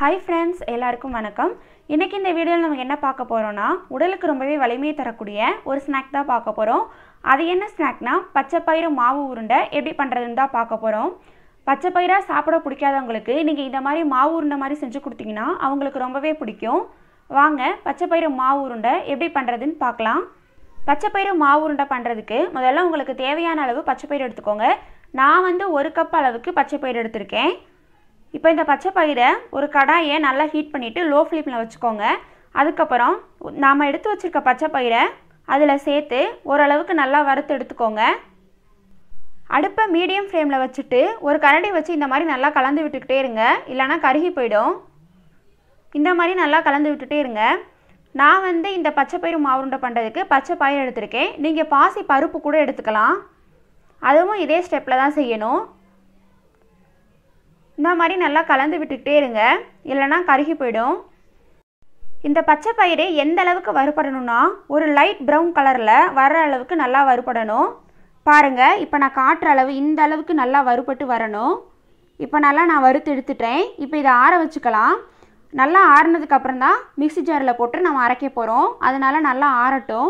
hi friends எல்லாருக்கும் வணக்கம் இன்றைக்கி இந்த வீடியோவில் நம்ம என்ன பார்க்க போகிறோன்னா உடலுக்கு ரொம்பவே வலிமையை தரக்கூடிய ஒரு ஸ்நாக் தான் பார்க்க போகிறோம் அது என்ன ஸ்நாக்னா பச்சைப்பயிறு மாவு உருண்டை எப்படி பண்ணுறதுன்னு தான் பார்க்க போகிறோம் பச்சைப்பயிராக சாப்பிட பிடிக்காதவங்களுக்கு நீங்கள் இந்த மாதிரி மாவு உருண்டை மாதிரி செஞ்சு கொடுத்தீங்கன்னா அவங்களுக்கு ரொம்பவே பிடிக்கும் வாங்க பச்சைப்பயிறு மாவு உருண்டை எப்படி பண்ணுறதுன்னு பார்க்கலாம் பச்சைப்பயிறு மாவு உருண்டை பண்ணுறதுக்கு முதல்ல உங்களுக்கு தேவையான அளவு பச்சைப்பயிறு எடுத்துக்கோங்க நான் வந்து ஒரு கப் அளவுக்கு பச்சைப்பயிறு எடுத்திருக்கேன் இப்போ இந்த பச்சை பயிரை ஒரு கடாயை நல்லா ஹீட் பண்ணிவிட்டு லோ ஃப்ளேமில் வச்சுக்கோங்க அதுக்கப்புறம் நாம் எடுத்து வச்சுருக்க பச்சை பயிரை அதில் சேர்த்து ஓரளவுக்கு நல்லா வறுத்து எடுத்துக்கோங்க அடுப்பை மீடியம் ஃப்ளேமில் வச்சுட்டு ஒரு கரண்டி வச்சு இந்த மாதிரி நல்லா கலந்து விட்டுக்கிட்டே இருங்க இல்லைனா கருகி போயிடும் இந்த மாதிரி நல்லா கலந்து விட்டுட்டே இருங்க நான் வந்து இந்த பச்சை பயிர் மாவுண்டை பண்ணுறதுக்கு பச்சை பயிர் எடுத்திருக்கேன் நீங்கள் பாசி பருப்பு கூட எடுத்துக்கலாம் அதுவும் இதே ஸ்டெப்பில் தான் செய்யணும் இந்த மாதிரி நல்லா கலந்து விட்டுக்கிட்டே இருங்க இல்லைனா கருகி போயிடும் இந்த பச்சை பயிரை எந்த அளவுக்கு வறுபடணும்னா ஒரு லைட் ப்ரௌன் கலரில் வர அளவுக்கு நல்லா வறுபடணும் பாருங்கள் இப்போ நான் காட்டுற அளவு இந்த அளவுக்கு நல்லா வறுபட்டு வரணும் இப்போ நல்லா நான் வறுத்து எடுத்துட்டேன் இப்போ இதை ஆற வச்சுக்கலாம் நல்லா ஆறினதுக்கப்புறம் தான் மிக்சி ஜாரில் போட்டு நம்ம அரைக்க போகிறோம் அதனால் நல்லா ஆறட்டும்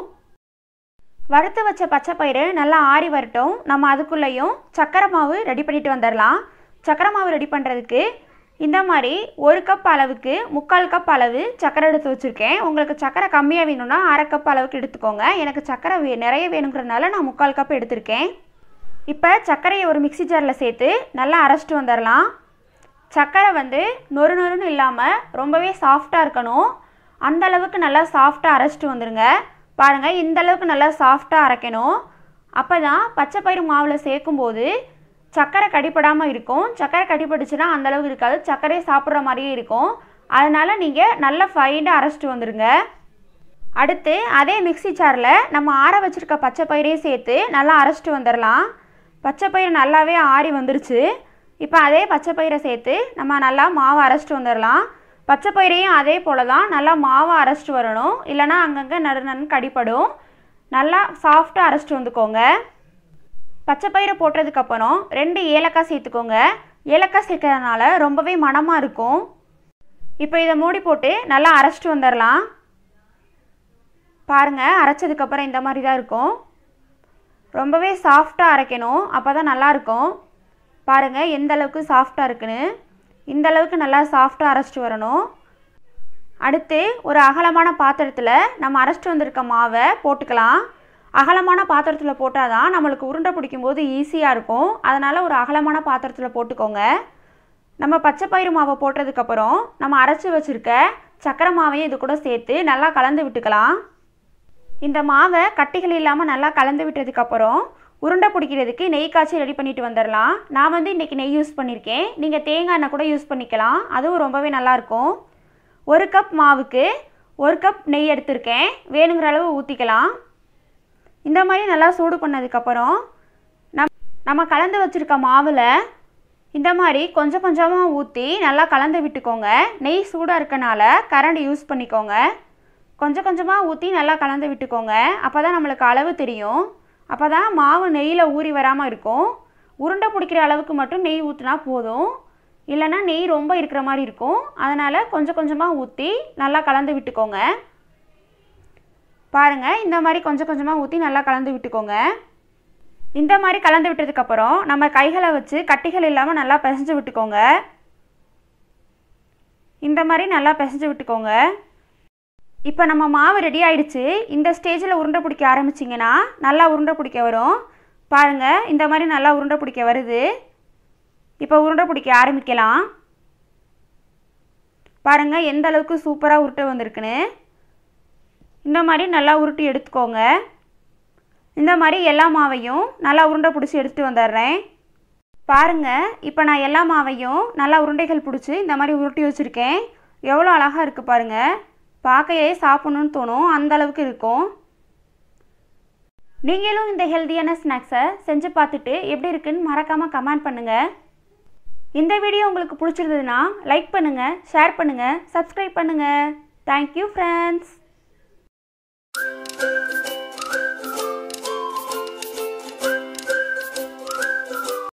வறுத்து வச்ச பச்சை பயிறு நல்லா ஆறி வரட்டும் நம்ம அதுக்குள்ளேயும் சக்கரை மாவு ரெடி பண்ணிட்டு வந்துடலாம் சக்கரை மாவு ரெடி பண்ணுறதுக்கு இந்த மாதிரி ஒரு கப் அளவுக்கு முக்கால் கப் அளவு சக்கரை எடுத்து வச்சுருக்கேன் உங்களுக்கு சக்கரை கம்மியாக வேணும்னா அரை கப் அளவுக்கு எடுத்துக்கோங்க எனக்கு சக்கரை நிறைய வேணுங்கிறதுனால நான் முக்கால் கப் எடுத்திருக்கேன் இப்போ சர்க்கரையை ஒரு மிக்சி ஜாரில் சேர்த்து நல்லா அரைச்சிட்டு வந்துடலாம் சர்க்கரை வந்து நொறு நொறுன்னு இல்லாமல் ரொம்பவே சாஃப்டாக இருக்கணும் அந்த அளவுக்கு நல்லா சாஃப்டாக அரைச்சிட்டு வந்துடுங்க பாருங்கள் இந்த அளவுக்கு நல்லா சாஃப்டாக அரைக்கணும் அப்போ தான் பச்சை பயிறு மாவில் சேர்க்கும்போது சக்கரை கடிப்படாமல் இருக்கும் சக்கரை கடிப்பட்டுச்சுன்னா அந்தளவுக்கு இருக்காது சக்கரையை சாப்பிட்ற மாதிரியே இருக்கும் அதனால் நீங்கள் நல்லா ஃபைண்டாக அரைச்சிட்டு வந்துடுங்க அடுத்து அதே மிக்சி சாரில் நம்ம ஆற வச்சுருக்க பச்சை பயிரையும் சேர்த்து நல்லா அரைச்சிட்டு வந்துடலாம் பச்சை பயிர் நல்லாவே ஆறி வந்துருச்சு இப்போ அதே பச்சை பயிரை சேர்த்து நம்ம நல்லா மாவு அரைச்சிட்டு வந்துடலாம் பச்சை பயிரையும் அதே போல் தான் நல்லா மாவை அரைச்சிட்டு வரணும் இல்லைனா அங்கங்கே நடுநன்னு கடிப்படும் நல்லா சாஃப்டாக அரைச்சிட்டு வந்துக்கோங்க பச்சை பயிறு போட்டதுக்கப்புறம் ரெண்டு ஏலக்காய் சேர்த்துக்கோங்க ஏலக்காய் சேர்க்கறதுனால ரொம்பவே மனமாக இருக்கும் இப்போ இதை மூடி போட்டு நல்லா அரைச்சிட்டு வந்துடலாம் பாருங்கள் அரைச்சதுக்கப்புறம் இந்த மாதிரி தான் இருக்கும் ரொம்பவே சாஃப்டாக அரைக்கணும் அப்போ தான் நல்லாயிருக்கும் பாருங்கள் எந்த அளவுக்கு சாஃப்டாக இருக்குன்னு இந்த அளவுக்கு நல்லா சாஃப்டாக அரைச்சிட்டு வரணும் அடுத்து ஒரு அகலமான பாத்திரத்தில் நம்ம அரைச்சிட்டு வந்திருக்க மாவை போட்டுக்கலாம் அகலமான பாத்திரத்தில் போட்டால் தான் நம்மளுக்கு உருண்டை பிடிக்கும்போது ஈஸியாக இருக்கும் அதனால் ஒரு அகலமான பாத்திரத்தில் போட்டுக்கோங்க நம்ம பச்சை பயிறு மாவை போட்டதுக்கப்புறம் நம்ம அரைச்சி வச்சுருக்க சக்கரை மாவையும் இது கூட சேர்த்து நல்லா கலந்து விட்டுக்கலாம் இந்த மாவை கட்டிகள் இல்லாமல் நல்லா கலந்து விட்டதுக்கப்புறம் உருண்டை பிடிக்கிறதுக்கு நெய் காய்ச்சி ரெடி பண்ணிட்டு வந்துடலாம் நான் வந்து இன்றைக்கி நெய் யூஸ் பண்ணியிருக்கேன் நீங்கள் தேங்காய் எண்ணெய் கூட யூஸ் பண்ணிக்கலாம் அதுவும் ரொம்பவே நல்லாயிருக்கும் ஒரு கப் மாவுக்கு ஒரு கப் நெய் எடுத்திருக்கேன் வேணுங்கிற அளவு ஊற்றிக்கலாம் இந்த மாதிரி நல்லா சூடு பண்ணதுக்கப்புறம் நம் நம்ம கலந்து வச்சுருக்க மாவில் இந்த மாதிரி கொஞ்சம் கொஞ்சமாக ஊற்றி நல்லா கலந்து விட்டுக்கோங்க நெய் சூடாக இருக்கனால கரண்ட் யூஸ் பண்ணிக்கோங்க கொஞ்சம் கொஞ்சமாக ஊற்றி நல்லா கலந்து விட்டுக்கோங்க அப்போ தான் நம்மளுக்கு அளவு தெரியும் அப்போ தான் மாவு நெய்யில் ஊறி வராமல் இருக்கும் உருண்டை பிடிக்கிற அளவுக்கு மட்டும் நெய் ஊற்றினா போதும் இல்லைன்னா நெய் ரொம்ப இருக்கிற மாதிரி இருக்கும் அதனால் கொஞ்சம் கொஞ்சமாக ஊற்றி நல்லா கலந்து விட்டுக்கோங்க பாருங்கள் இந்த மாதிரி கொஞ்சம் கொஞ்சமாக ஊற்றி நல்லா கலந்து விட்டுக்கோங்க இந்த மாதிரி கலந்து விட்டதுக்கப்புறம் நம்ம கைகளை வச்சு கட்டிகள் இல்லாமல் நல்லா பிசைஞ்சு விட்டுக்கோங்க இந்த மாதிரி நல்லா பிசைஞ்சு விட்டுக்கோங்க இப்போ நம்ம மாவு ரெடி ஆயிடுச்சு இந்த ஸ்டேஜில் உருண்டை பிடிக்க ஆரம்பிச்சிங்கன்னா நல்லா உருண்டை பிடிக்க வரும் பாருங்கள் இந்த மாதிரி நல்லா உருண்டை பிடிக்க வருது இப்போ உருண்டை பிடிக்க ஆரம்பிக்கலாம் பாருங்கள் எந்த அளவுக்கு சூப்பராக உருட்டை வந்திருக்குன்னு இந்த மாதிரி நல்லா உருட்டி எடுத்துக்கோங்க இந்த மாதிரி எல்லா மாவையும் நல்லா உருண்டை பிடிச்சி எடுத்துகிட்டு வந்துடுறேன் பாருங்கள் இப்போ நான் எல்லா மாவையும் நல்லா உருண்டைகள் பிடிச்சி இந்த மாதிரி உருட்டி வச்சுருக்கேன் எவ்வளோ அழகாக இருக்குது பாருங்கள் பார்க்கையே சாப்பிட்ணுன்னு தோணும் அந்த அளவுக்கு இருக்கும் நீங்களும் இந்த ஹெல்த்தியான ஸ்நாக்ஸை செஞ்சு பார்த்துட்டு எப்படி இருக்குன்னு மறக்காமல் கமெண்ட் பண்ணுங்கள் இந்த வீடியோ உங்களுக்கு பிடிச்சிருந்ததுன்னா லைக் பண்ணுங்கள் ஷேர் பண்ணுங்கள் சப்ஸ்கிரைப் பண்ணுங்கள் தேங்க்யூ ஃப்ரெண்ட்ஸ்